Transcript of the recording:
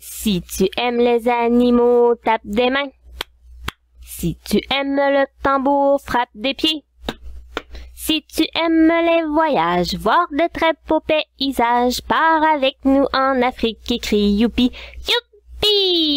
Si tu aimes les animaux, tape des mains. Si tu aimes le tambour, frappe des pieds. Si tu aimes les voyages, voir de très beaux paysages, pars avec nous en Afrique et crie youpi, youpi!